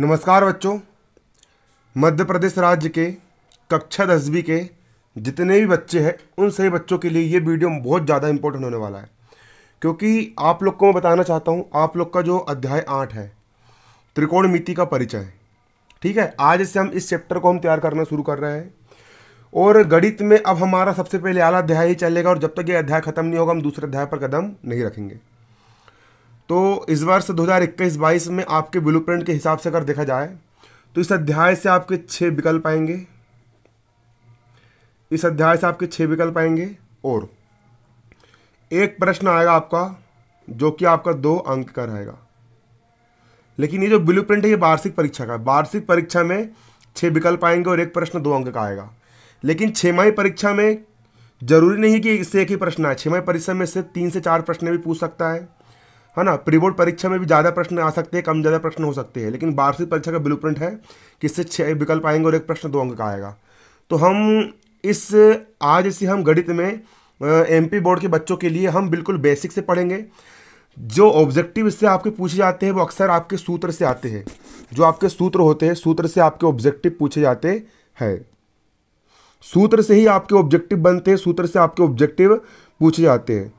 नमस्कार बच्चों मध्य प्रदेश राज्य के कक्षा दसवीं के जितने भी बच्चे हैं उन सभी बच्चों के लिए ये वीडियो बहुत ज़्यादा इम्पोर्टेंट होने वाला है क्योंकि आप लोग को मैं बताना चाहता हूँ आप लोग का जो अध्याय आठ है मिति का परिचय ठीक है आज से हम इस चैप्टर को हम तैयार करना शुरू कर रहे हैं और गणित में अब हमारा सबसे पहले आला अध्याय ही चलेगा और जब तक ये अध्याय खत्म नहीं होगा हम दूसरे अध्याय पर कदम नहीं रखेंगे तो इस वर्ष दो इक्कीस बाईस में आपके ब्लूप्रिंट के हिसाब से अगर देखा जाए तो इस अध्याय से आपके छः विकल्प आएंगे इस अध्याय से आपके छः विकल्प आएंगे और एक प्रश्न आएगा आपका जो कि आपका दो अंक का रहेगा लेकिन ये जो ब्लू प्रिंट है ये वार्षिक परीक्षा का वार्षिक परीक्षा में छः विकल्प आएंगे और एक प्रश्न दो अंक का आएगा लेकिन छमाही परीक्षा में जरूरी नहीं कि इससे एक ही प्रश्न आए छमाही परीक्षा में से तीन से चार प्रश्न भी पूछ सकता है है ना प्री बोर्ड परीक्षा में भी ज़्यादा प्रश्न आ सकते हैं कम ज़्यादा प्रश्न हो सकते हैं लेकिन वार्षिक परीक्षा का ब्लू है कि इससे छः विकल्प आएंगे और एक प्रश्न दो अंक का आएगा तो हम इस आज से हम गणित में एम बोर्ड के बच्चों के लिए हम बिल्कुल बेसिक से पढ़ेंगे जो ऑब्जेक्टिव इससे आपके पूछे जाते हैं वो अक्सर आपके सूत्र से आते हैं जो आपके सूत्र होते हैं सूत्र से आपके ऑब्जेक्टिव पूछे जाते हैं सूत्र से ही आपके ऑब्जेक्टिव बनते हैं सूत्र से आपके ऑब्जेक्टिव पूछे जाते हैं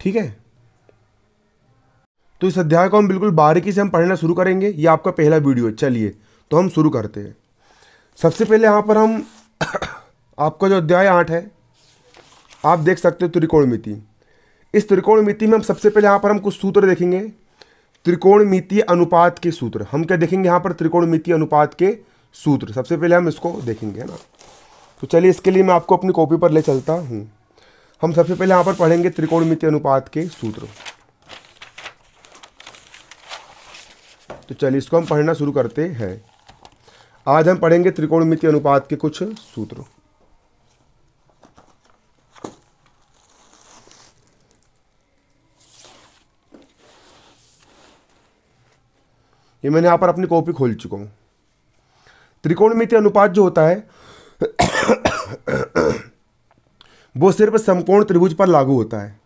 ठीक है तो इस अध्याय को हम बिल्कुल बारीकी से हम पढ़ना शुरू करेंगे ये आपका पहला वीडियो है चलिए तो हम शुरू करते हैं सबसे पहले यहाँ पर हम आपका जो अध्याय आठ है आप देख सकते हो त्रिकोण मिति इस त्रिकोण मिति में हम सबसे पहले यहाँ पर हम कुछ सूत्र देखेंगे मिति अनुपात के सूत्र हम क्या देखेंगे यहाँ पर मिति अनुपात के सूत्र सबसे पहले हम इसको देखेंगे है ना तो चलिए इसके लिए मैं आपको अपनी कॉपी पर ले चलता हूँ हम सबसे पहले यहाँ पर पढ़ेंगे मिति अनुपात के सूत्र तो चलिए इसको हम पढ़ना शुरू करते हैं आज हम पढ़ेंगे त्रिकोणमिति अनुपात के कुछ सूत्र ये मैंने यहां पर अपनी कॉपी खोल चुका हूं त्रिकोणमिति अनुपात जो होता है वो सिर्फ समकोण त्रिभुज पर लागू होता है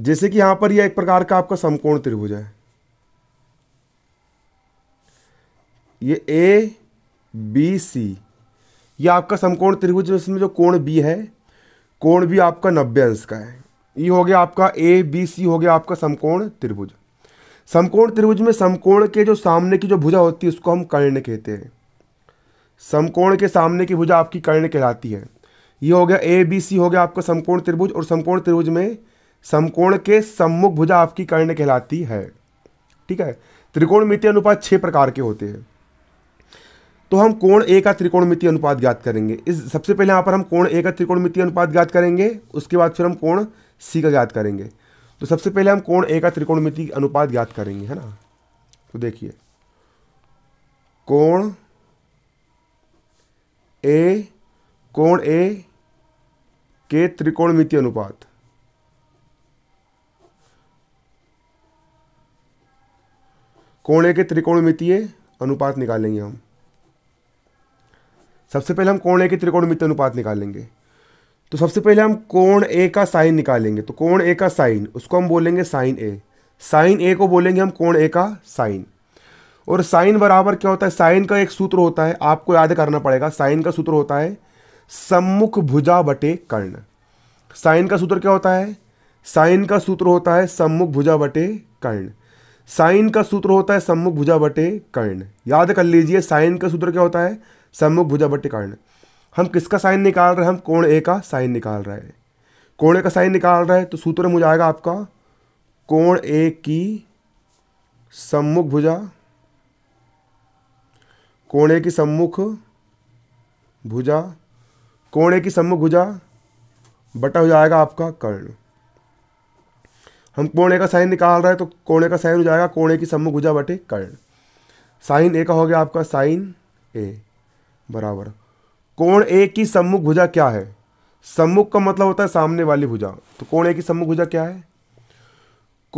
जैसे कि यहां पर यह एक प्रकार का आपका समकोण त्रिभुज है ये ए बी सी ये आपका समकोण त्रिभुज इसमें जो कोण बी है कोण भी आपका नब्बे अंश का है ये हो गया आपका ए बी सी हो गया आपका समकोण त्रिभुज समकोण त्रिभुज में समकोण के जो सामने की जो भुजा होती है उसको हम कर्ण कहते हैं समकोण के सामने की भुजा आपकी कर्ण कहलाती है ये हो गया ए बी सी हो गया आपका समकोण त्रिभुज और समकोण त्रिभुज में समकोण के सम्मुख भुजा आपकी कर्ण कहलाती है ठीक है त्रिकोण मित्र अनुपात छह प्रकार के होते हैं तो हम कोण ए का त्रिकोणमितीय अनुपात ज्ञात करेंगे इस सबसे पहले यहाँ पर हम कोण ए का त्रिकोणमितीय अनुपात ज्ञात करेंगे उसके बाद फिर हम कोण सी का ज्ञात करेंगे तो सबसे पहले हम कोण ए का त्रिकोणमितीय अनुपात ज्ञात करेंगे है ना तो देखिए कोण ए कोण ए के त्रिकोणमितीय अनुपात कोण ए के त्रिकोणमितीय अनुपात निकालेंगे हम सबसे पहले हम कोण ए के मित्र अनुपात निकालेंगे तो सबसे पहले हम कोण ए का साइन निकालेंगे तो कोण ए का साइन उसको हम बोलेंगे साइन ए साइन ए को बोलेंगे हम कोण ए का साइन और साइन बराबर क्या होता है साइन का एक सूत्र होता है आपको याद करना पड़ेगा साइन का सूत्र होता है सम्मुख भुजा बटे कर्ण साइन का सूत्र क्या होता है साइन का सूत्र होता है सम्मुख भुजा बटे कर्ण साइन का सूत्र होता है सम्मुख भुजा बटे कर्ण याद कर लीजिए साइन का सूत्र क्या होता है सम्मुख भुजाबट्ट कर्ण हम किसका साइन निकाल रहे हैं हम कोण ए का साइन निकाल रहे हैं कोण ए का साइन निकाल रहे हैं तो सूत्र में जाएगा आपका कोण ए की सम्मुख भुजा कोण ए की सम्मुख भुजा कोण ए की सम्मुख भुजा बटा हो जाएगा आपका कर्ण हम कोणे का साइन निकाल रहे हैं तो कोणे का साइन हो जाएगा कोणे की सम्मुख भुजा बटे कर्ण साइन ए का हो गया आपका साइन ए बराबर कोण ए की सम्मुख भुजा क्या है सम्मुख का मतलब होता है सामने वाली भुजा तो कोण ए की सम्मुख भुजा क्या है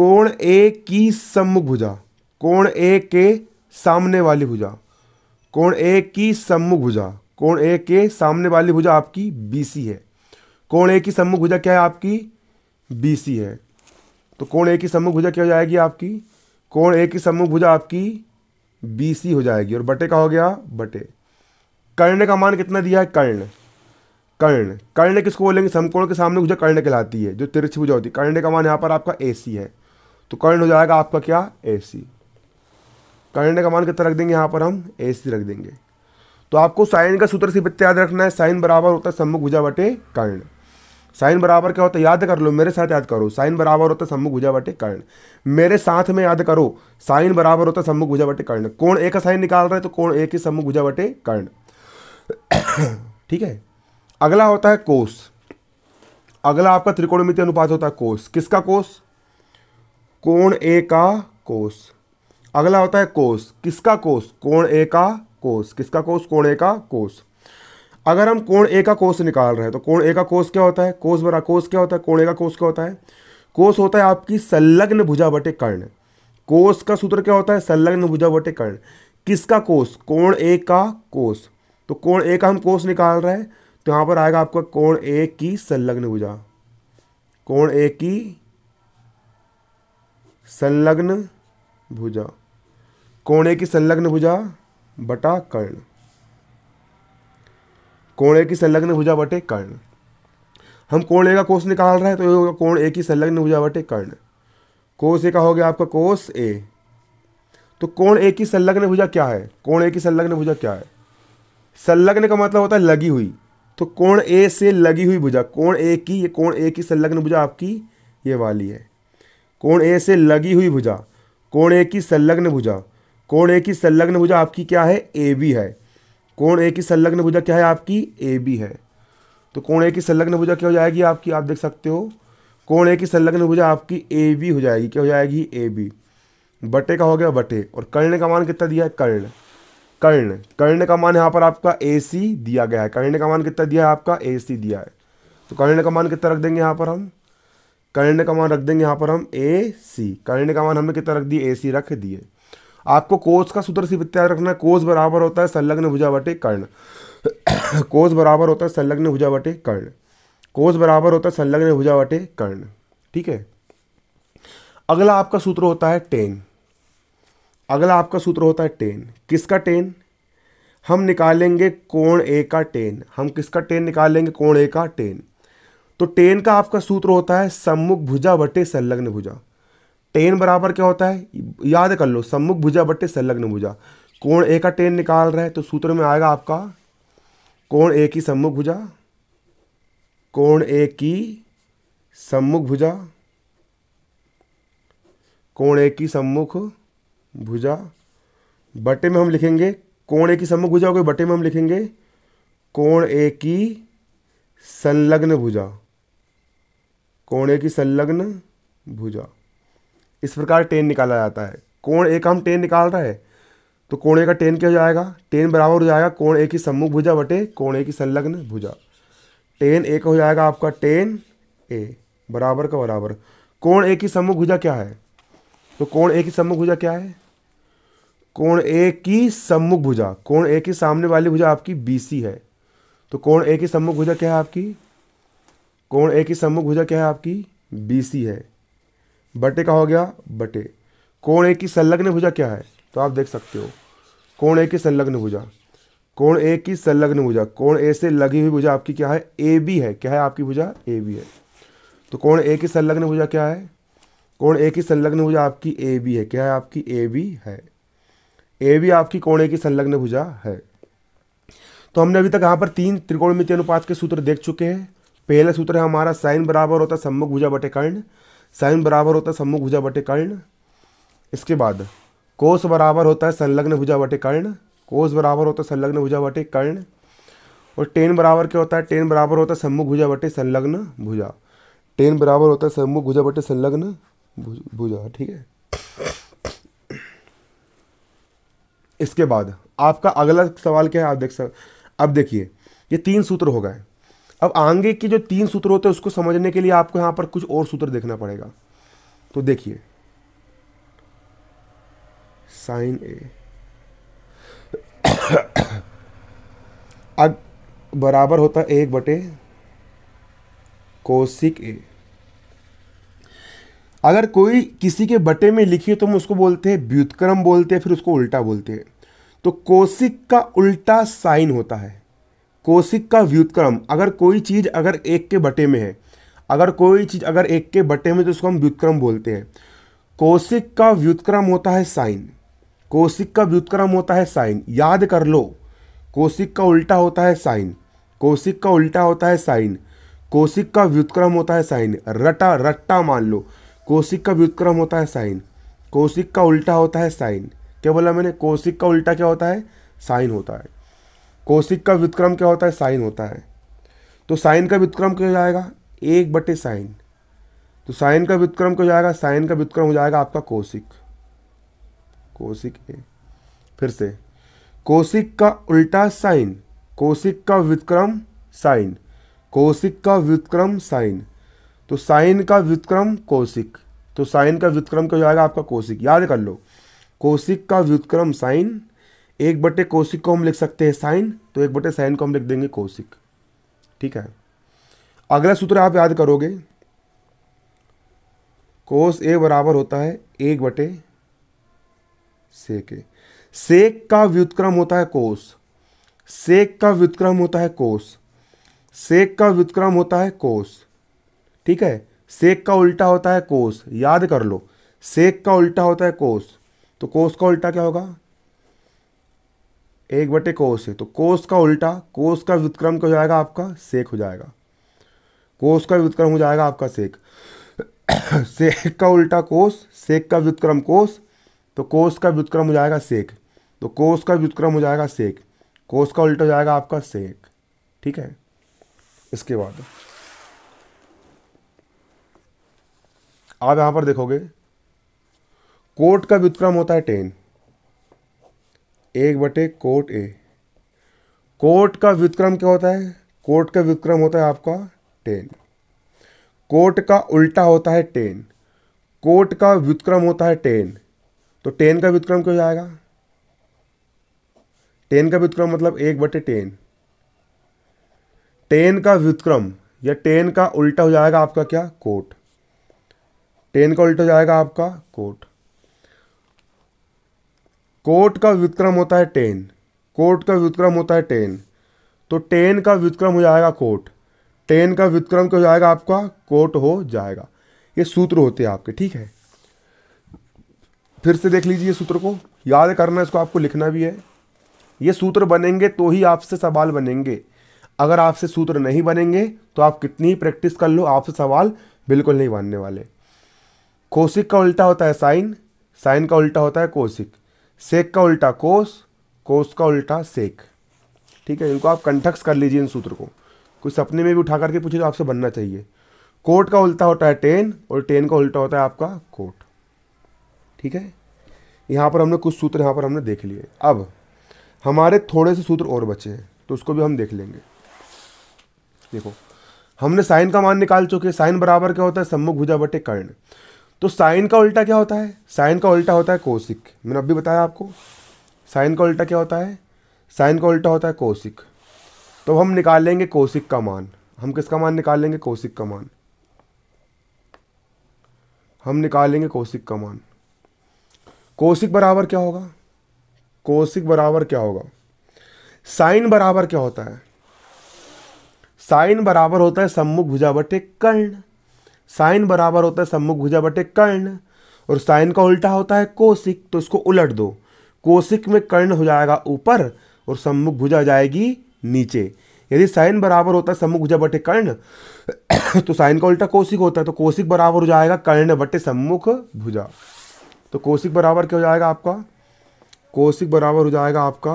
कोण ए की सम्मुख भुजा कोण ए के सामने वाली भुजा कोण ए की सम्मुख भुजा कोण ए के सामने वाली भुजा आपकी बीसी है कोण ए की सम्मुख भुजा क्या है आपकी बीसी है तो कोण ए की सम्मुख भुजा क्या हो जाएगी आपकी कोण ए की सम्मुख भुजा आपकी बीसी हो जाएगी और बटे का हो गया बटे कर्ण का मान कितना दिया है कर्ण कर्ण कर्ण किसको बोलेंगे समकोण के सामने मुझे कर्ण कहलाती है जो तिरछ भुजा होती है कर्ण का मान यहाँ पर आपका ए सी है तो कर्ण हो जाएगा आपका क्या ए सी कर्ण का मान कितना रख देंगे यहाँ पर हम ए सी रख देंगे तो आपको साइन का सूत्र सिर्फ याद रखना है साइन बराबर होता है सम्मुख भुजा बटे कर्ण साइन बराबर क्या होता है याद कर लो मेरे साथ याद करो साइन बराबर होता है सम्मुख भुजा बटे कर्ण मेरे साथ में याद करो साइन बराबर होता है सम्मुख भुजा बटे कर्ण कोण ए का साइन निकाल रहे तो कोण ए ही सम्मुख भुजा बटे कर्ण ठीक है अगला होता है कोस अगला आपका त्रिकोणमिति अनुपात होता है कोस किसका कोस कोण ए का कोस अगला होता है कोस किसका कोस कोण ए का कोस किसका कोष कोण ए का कोष अगर हम कोण ए का कोस निकाल रहे हैं तो कोण ए का कोस क्या होता है कोस बरा कोस क्या होता है कोण ए का कोस क्या होता है कोस होता है आपकी संलग्न भुजा बटे कर्ण कोष का सूत्र क्या होता है संलग्न भुजा बटे कर्ण किसका कोष कोण ए का कोष तो कोण ए का हम कोस निकाल रहे हैं तो यहां पर आएगा आपका कोण ए की संलग्न भुजा कोण ए की संलग्न भुजा कोण ए की संलग्न भुजा बटा कर्ण कोण ए की संलग्न भुजा बटे कर्ण हम कोण ए का कोष निकाल रहे हैं तो ये होगा कोण ए की संलग्न भुजा बटे कर्ण कोस ए का हो गया आपका कोष ए तो कोण ए की संलग्न भुजा क्या है कोण ए की संलग्न भुजा क्या है संलग्न का मतलब होता है लगी हुई तो कोण ए से लगी हुई भुजा कोण ए की ये कोण ए की संलग्न भुजा आपकी ये वाली है कोण ए से लगी हुई भुजा कोण ए की संलग्न भुजा कोण ए की संलग्न भुजा आपकी क्या है ए बी है कोण ए की संलग्न भुजा क्या है आपकी ए बी है तो कोण ए की संलग्न भुजा क्या हो जाएगी आपकी आप देख सकते हो कोण ए की संलग्न भुजा आपकी ए बी हो जाएगी क्या हो जाएगी ए बी बटे का हो गया बटे और कर्ण का मान कितना दिया है कर्ण कर्ण कर्ण का मान यहाँ पर आपका ए सी दिया गया है कर्ण का मान कितना दिया है आपका ए सी दिया है तो कर्ण का मान कितना रख देंगे यहाँ पर हम कर्ण का मान रख देंगे यहाँ पर हम ए सी कर्ण का मान हमने कितना रख दिए ए सी रख दिए आपको कोस का सूत्र सिर्फ याद रखना है कोस बराबर होता है संलग्न भुजा बटे कर्ण कोस बराबर होता है संलग्न भुजा बटे कर्ण कोस बराबर होता है संलग्न भुजा बटे कर्ण ठीक है अगला आपका सूत्र होता है टेन अगला आपका सूत्र होता है टेन किसका टेन हम निकालेंगे कोण ए का टेन हम किसका टेन निकालेंगे कोण ए का टेन तो टेन का आपका सूत्र होता है सम्मुख भुजा बटे संलग्न भुजा टेन बराबर क्या होता है याद कर लो सम्मुख भुजा बटे संलग्न भुजा कोण ए का टेन निकाल रहे हैं तो सूत्र में आएगा आपका कोण ए की सम्मुख भुजा कोण ए की सम्मुख भुजा कोण ए की सम्मुख भुजा बटे में हम लिखेंगे कोण ए की सम्मुख भुजा हो गई बटे में हम लिखेंगे कोण ए की संलग्न भुजा कोण ए की संलग्न भुजा इस प्रकार टेन निकाला जाता है कोण ए का हम टेन निकाल रहे हैं तो कोण ए का टेन क्या हो जाएगा टेन बराबर हो जाएगा कोण ए की सम्मुख भुजा बटे कोण ए की संलग्न भुजा टेन ए का हो जाएगा आपका टेन ए बराबर का बराबर कोण ए की सम्मुख भुजा क्या है तो कोण ए की सम्मुख भुजा क्या है कोण ए की सम्मुख भुजा कोण ए की सामने वाली भुजा आपकी बीसी है तो कोण ए की सम्मुख भुजा क्या है आपकी कोण ए की सम्मुख भुजा क्या है आपकी बीसी है बटे का हो गया बटे कोण ए की संलग्न भुजा क्या है तो आप देख सकते हो कोण ए की संलग्न भुजा कोण ए की संलग्न भुजा कोण ए से लगी हुई भुजा आपकी क्या है ए बी है क्या है आपकी भुजा ए बी है तो कोण ए की संलग्न भुजा क्या है कोण ए की संलग्न भुजा आपकी ए बी है क्या है आपकी ए बी है ए भी आपकी कोणे की संलग्न भुजा है तो हमने अभी तक यहाँ पर तीन त्रिकोणमिति अनुपात के सूत्र देख चुके हैं पहला सूत्र है हमारा साइन बराबर होता है सम्मुख भुजा बटे कर्ण साइन बराबर होता है सम्मुख भुजा बटे कर्ण इसके बाद कोस बराबर होता है संलग्न भुजा बटे कर्ण कोस बराबर होता है संलग्न भुजा बटे कर्ण और टेन बराबर क्या होता है टेन बराबर होता है सम्मुख भुजा बटे संलग्न भुजा टेन बराबर होता है सम्मुख भुजा बटे संलग्न भुजा ठीक है इसके बाद आपका अगला सवाल क्या है आप देख सक अब देखिए ये तीन सूत्र हो गए अब आंगे के जो तीन सूत्र होते हैं उसको समझने के लिए आपको यहां पर कुछ और सूत्र देखना पड़ेगा तो देखिए साइन ए अब बराबर होता है एक बटे कोसिक ए अगर कोई किसी के बटे में लिखी है तो हम उसको बोलते हैं व्युतक्रम बोलते हैं फिर उसको उल्टा बोलते हैं तो कोशिक का उल्टा साइन होता है कोशिक का व्युतक्रम अगर कोई चीज़ अगर एक के बटे में है अगर कोई चीज़ अगर एक के बटे में तो उसको हम व्युतक्रम बोलते हैं कोशिक का व्युतक्रम होता है साइन कोशिक का व्युतक्रम होता है साइन याद कर लो कोशिक का उल्टा होता है साइन कोशिक का उल्टा होता है साइन कोशिक का व्युतक्रम होता है साइन रटा रट्टा मान लो कोशिक का व्युतक्रम होता है साइन कोशिक का उल्टा होता है साइन क्या बोला मैंने कौशिक का उल्टा क्या होता है साइन होता है कौशिक का व्युतक्रम क्या होता है साइन होता है तो साइन का व्युतक्रम क्या हो जाएगा एक बटे साइन तो साइन का व्युतक्रम क्या हो जाएगा साइन का व्युतक्रम हो जाएगा आपका कौशिक कोशिक ए फिर से कोशिक का उल्टा साइन कौशिक का व्युतक्रम साइन कौशिक का व्युतक्रम साइन तो साइन का व्युतक्रम कौशिक तो साइन का व्युतक्रम क्या हो जाएगा आपका कौशिक याद कर लो कोशिक का व्युतक्रम साइन एक बटे कोशिक को हम लिख सकते हैं साइन तो एक बटे साइन को हम लिख देंगे कोशिक ठीक है अगला सूत्र आप याद करोगे कोस ए बराबर होता है एक बटे सेक ए सेक का व्युतक्रम होता है कोस सेक का व्युतक्रम होता है कोस सेक का व्युतक्रम होता है कोस ठीक है सेक का उल्टा होता है कोस याद कर लो सेक का उल्टा होता है कोस तो कोस का उल्टा क्या होगा एक बटे कोस है तो कोस का उल्टा कोस का व्युतक्रम क्या हो जाएगा आपका सेक हो जाएगा कोस का व्युतक्रम हो जाएगा आपका सेक सेक का उल्टा कोस सेक का व्युतक्रम कोस तो कोस का व्युतक्रम हो जाएगा सेक तो कोस का व्युतक्रम हो जाएगा सेक कोस का उल्टा हो जाएगा आपका सेक ठीक है इसके बाद आप यहां पर देखोगे कोट का व्युत्क्रम होता है टेन एक बटे कोट ए कोट का व्युत्क्रम क्या होता है कोट का व्युत्क्रम होता है आपका टेन कोट का उल्टा होता है टेन कोट का व्युत्क्रम होता है टेन तो टेन का व्युत्क्रम क्यों जाएगा टेन का व्युत्क्रम मतलब एक बटे टेन टेन का व्युत्क्रम या टेन का उल्टा हो जाएगा आपका क्या कोट टेन का उल्टा हो जाएगा आपका कोट कोट का विक्रम होता है टेन कोट का विक्रम होता है टेन तो टेन का विक्रम हो जाएगा कोट टेन का विक्रम क्या हो जाएगा आपका कोट हो जाएगा ये सूत्र होते हैं आपके ठीक है फिर से देख लीजिए सूत्र को याद करना इसको आपको लिखना भी है ये सूत्र बनेंगे तो ही आपसे सवाल बनेंगे अगर आपसे सूत्र नहीं बनेंगे तो आप कितनी ही प्रैक्टिस कर लो आपसे सवाल बिल्कुल नहीं बनने वाले कोशिक का उल्टा होता है साइन साइन का उल्टा होता है कोशिक सेक का उल्टा कोस कोस का उल्टा सेक ठीक है इनको आप कंठक्स कर लीजिए इन सूत्र को कोई सपने में भी उठा करके पूछे तो आपसे बनना चाहिए कोट का उल्टा होता है टेन और टेन का उल्टा होता है आपका कोट ठीक है यहाँ पर हमने कुछ सूत्र यहाँ पर हमने देख लिए अब हमारे थोड़े से सूत्र और बचे हैं तो उसको भी हम देख लेंगे देखो हमने साइन का मान निकाल चुके साइन बराबर क्या होता है सम्मुख भुजा बटे कर्ण तो साइन का उल्टा क्या होता है साइन का उल्टा होता है कोसिक मैंने अभी बताया आपको साइन का उल्टा क्या होता है साइन का उल्टा होता है कोसिक तो हम निकालेंगे कोसिक का मान हम किसका मान निकालेंगे कोसिक का मान हम निकालेंगे कोसिक का मान कोसिक बराबर क्या होगा कोसिक बराबर क्या होगा साइन बराबर क्या होता है साइन बराबर होता है सम्मुख भुजा बटे कर्ण साइन बराबर होता है सम्मुख भुजा बटे कर्ण और साइन का उल्टा होता है कोसिक तो इसको उलट दो कोसिक में कर्ण हो जाएगा ऊपर और सम्मुख भुजा जाएगी नीचे यदि साइन बराबर होता है सम्मुख भुजा बटे कर्ण तो साइन का उल्टा कोसिक होता है तो कोसिक बराबर हो जाएगा कर्ण बटे सम्मुख भुजा तो कोसिक बराबर क्या हो जाएगा आपका कोसिक बराबर हो जाएगा आपका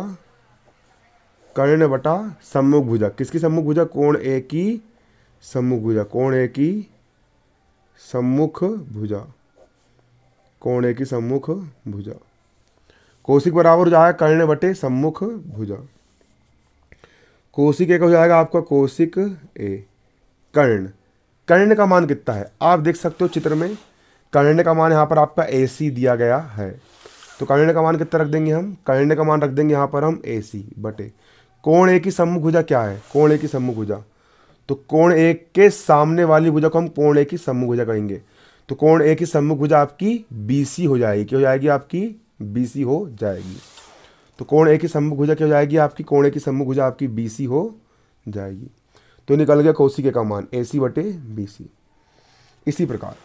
कर्ण बटा सम्मुख भुजा किसकी सम्मुख भुजा कोण ए की सम्मुख भुजा कोण ए की सम्मुख भुजा कोणे की सम्मुख भुजा कोशिक बराबर हो जाएगा कर्ण बटे सम्मुख भुजा कोशिक एक हो जाएगा आपका कोशिक ए कर्ण कर्ण का मान कितना है आप देख सकते हो चित्र में कर्ण का मान यहाँ पर आपका ए सी दिया गया है तो कर्ण का मान कितना रख देंगे हम कर्ण का मान रख देंगे यहाँ पर हम ए सी बटे कोण ए की सम्मुख भुजा क्या है कोण ए की सम्मुख भुजा तो कोण एक के सामने वाली भुजा को हम कोण एक की सम्मुख भुजा कहेंगे तो कोण एक की सम्मुख भुजा आपकी बीसी हो जाएगी क्या हो जाएगी आपकी बीसी हो जाएगी तो कोण एक की सम्मुख भुजा क्या हो जाएगी आपकी कोण एक की सम्मुख भुजा आपकी बीसी हो जाएगी तो निकल गया के का मान ए सी बटे बी सी इसी प्रकार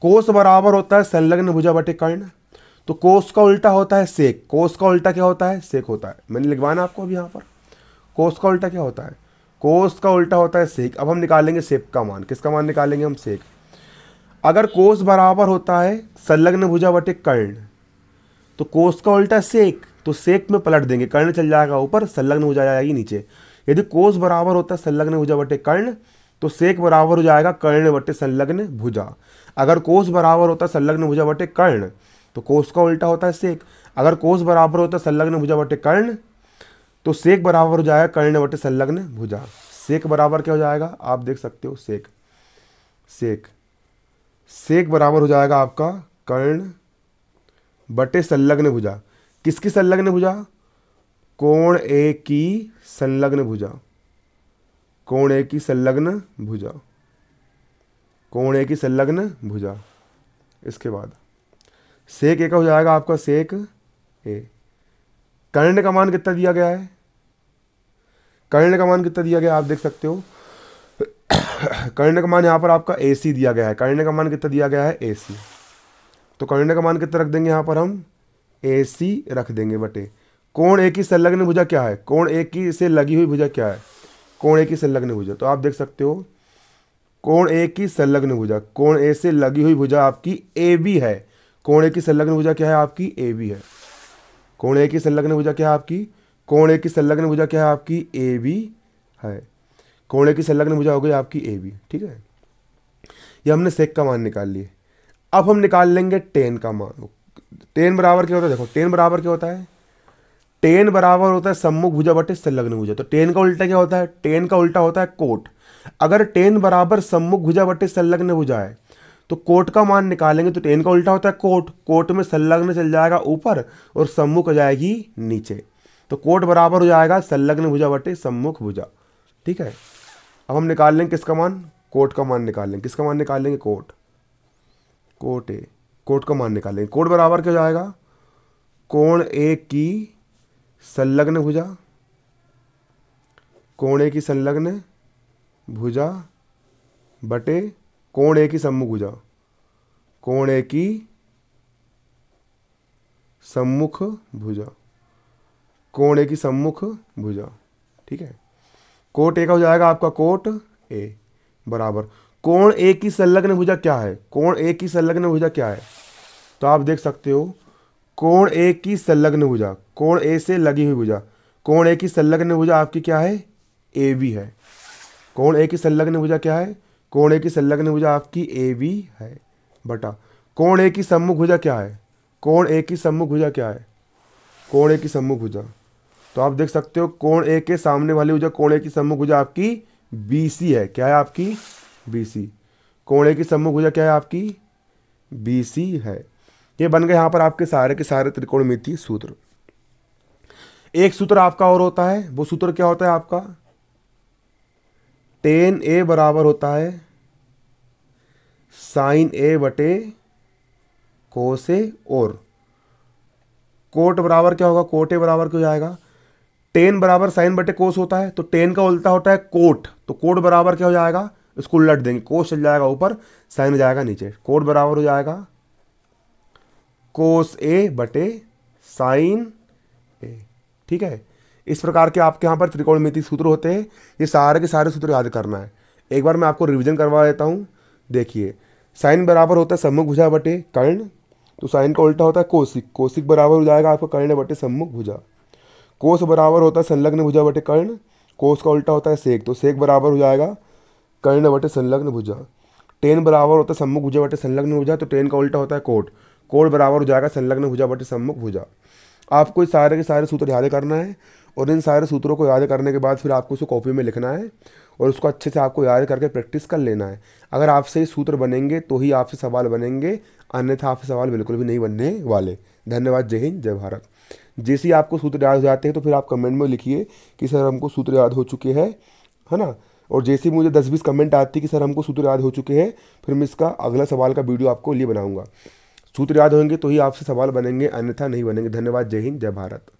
कोस बराबर होता है संलग्न भुजा बटे कर्ण तो कोस का उल्टा होता है सेक कोस का उल्टा क्या होता है सेक होता है मैंने लिखवाना आपको अभी यहां पर कोस का उल्टा क्या होता है कोस का उल्टा होता है सेक अब हम निकालेंगे सेप का मान किसका मान निकालेंगे हम सेक अगर कोस बराबर होता है संलग्न भुजा बटे कर्ण तो कोस का उल्टा सेक तो सेक में पलट देंगे कर्ण चल जाएगा ऊपर संलग्न भुजा जाएगी नीचे यदि कोस बराबर होता है संलग्न भुजा बटे कर्ण तो सेक बराबर हो जाएगा कर्ण बटे संलग्न भुजा अगर कोस बराबर होता है संलग्न भुजा बटे कर्ण तो कोस का उल्टा होता है सेक अगर कोस बराबर होता है संलग्न भुजा बटे कर्ण तो सेक बराबर हो जाएगा कर्ण संलग्न भुजा सेक बराबर क्या हो जाएगा आप देख सकते हो सेक सेक सेक बराबर हो जाएगा आपका कर्ण बटे संलग्न भुजा किसकी संलग्न भुजा कोण ए की संलग्न भुजा कोण ए की संलग्न भुजा कोण ए की संलग्न भुजा इसके बाद सेक ए का हो जाएगा आपका सेक ए कर्ण का मान कितना दिया गया है कर्ण का मान कितना दिया गया आप देख सकते हो कर्ण का मान यहां पर आपका ए सी दिया गया है कर्ण का मान कितना दिया गया है ए सी तो कर्ण का मान कितना रख देंगे यहाँ पर हम ए सी रख देंगे बटे कोण ए की संलग्न भुजा क्या है कोण ए की से लगी हुई भुजा क्या है कोण ए की संलग्न भुजा तो आप देख सकते हो कोण ए की संलग्न भुजा कोण ए से लगी हुई भुजा आपकी ए बी है कोण ए की संलग्न भुजा क्या है आपकी ए बी है कोण ए की संलग्न भुजा क्या है आपकी कोण ए की संलग्न भुजा क्या है आपकी ए बी है कोण ए की संलग्न भुजा हो गई आपकी ए बी ठीक है ये हमने सेक का मान निकाल लिए अब हम निकाल लेंगे टेन का मान टेन बराबर क्या होता है देखो टेन बराबर क्या होता है टेन बराबर होता है सम्मुख भुजा बटे संलग्न भुजा तो टेन का उल्टा क्या होता है टेन का उल्टा होता है कोट अगर टेन बराबर सम्मुख भुजा बटे संलग्न भुजा है तो कोट का मान निकालेंगे तो टेन का उल्टा होता है कोट कोट में संलग्न चल जाएगा ऊपर और सम्मुख हो जाएगी नीचे तो कोट बराबर हो जाएगा संलग्न भुजा बटे सम्मुख भुजा ठीक है अब हम निकाल लेंगे किसका मान कोट का मान निकाल लेंगे किसका मान निकाल लेंगे कोट कोट ए कोट का मान निकाल लेंगे कोट बराबर क्या हो जाएगा कोण ए की संलग्न भुजा कोण ए की संलग्न भुजा बटे कोण ए की सम्मुख भुजा कोण ए की सम्मुख भुजा कोण ए की सम्मुख भुजा ठीक है कोट ए का हो जाएगा आपका कोट ए बराबर कोण ए की संलग्न भुजा क्या है कोण ए की संलग्न भुजा क्या है तो आप देख सकते हो कोण ए की संलग्न भुजा कोण ए से लगी हुई भुजा कोण ए की संलग्न भुजा आपकी क्या है ए बी है कोण ए की संलग्न भुजा क्या है कोण ए की संलग्न भुजा आपकी ए बी है बटा कोण ए की सम्मुख भुजा क्या है कोण ए की सम्मुख भुजा क्या है कोण ए की सम्मुख भुजा तो आप देख सकते हो कोण ए के सामने वाली भुजा कोण ए की सम्मुख भुजा आपकी बी सी है क्या है आपकी बी सी कोण ए की सम्मुख भुजा क्या है आपकी बी सी है ये बन गए यहाँ पर आपके सारे के सारे त्रिकोणमिति सूत्र एक सूत्र आपका और होता है वो सूत्र क्या होता है आपका टेन ए बराबर होता है साइन ए बटे कोस ए और कोट बराबर क्या होगा कोट ए बराबर क्यों जाएगा टेन बराबर साइन बटे कोस होता है तो टेन का उल्टा होता है कोट तो कोट बराबर क्या हो जाएगा इसको उलट देंगे कोस चल जाएगा ऊपर साइन हो जाएगा नीचे कोट बराबर हो जाएगा कोस ए बटे साइन ए ठीक है इस प्रकार के आपके यहाँ पर त्रिकोण सूत्र होते हैं ये सारे के सारे सूत्र याद करना है एक बार मैं आपको रिविजन करवा देता हूँ देखिए साइन बराबर होता है सम्मुख भुजा बटे कर्ण तो साइन का उल्टा होता है कोशिक कोशिक बराबर हो जाएगा आपका कर्ण बटे सम्मुख भुजा कोश बराबर होता है संलग्न भुजा बटे कर्ण कोश का उल्टा होता है सेक तो सेक बराबर हो जाएगा कर्ण बटे संलग्न भुजा टेन बराबर होता है सम्मुख भुजा बटे संलग्न भुजा तो टेन का उल्टा होता है कोट कोट बराबर हो जाएगा संलग्न भुजा बटे सम्मुख भुजा आपको सारे के सारे सूत्र याद करना है और इन सारे सूत्रों को याद करने के बाद फिर आपको उसको कॉपी में लिखना है और उसको अच्छे से आपको याद करके प्रैक्टिस कर लेना है अगर आपसे सूत्र बनेंगे तो ही आपसे सवाल बनेंगे अन्यथा आपसे सवाल बिल्कुल भी नहीं बनने वाले धन्यवाद जय हिंद जय भारत जैसे ही आपको सूत्र याद हो जाते हैं तो फिर आप कमेंट में लिखिए कि सर हमको सूत्र याद हो चुके हैं है ना और जैसे ही मुझे दस बीस कमेंट आती है कि सर हमको सूत्र याद हो चुके हैं फिर मैं इसका अगला सवाल का वीडियो आपको लिए बनाऊँगा सूत्र याद होंगे तो ही आपसे सवाल बनेंगे अन्यथा नहीं बनेंगे धन्यवाद जय हिंद जय भारत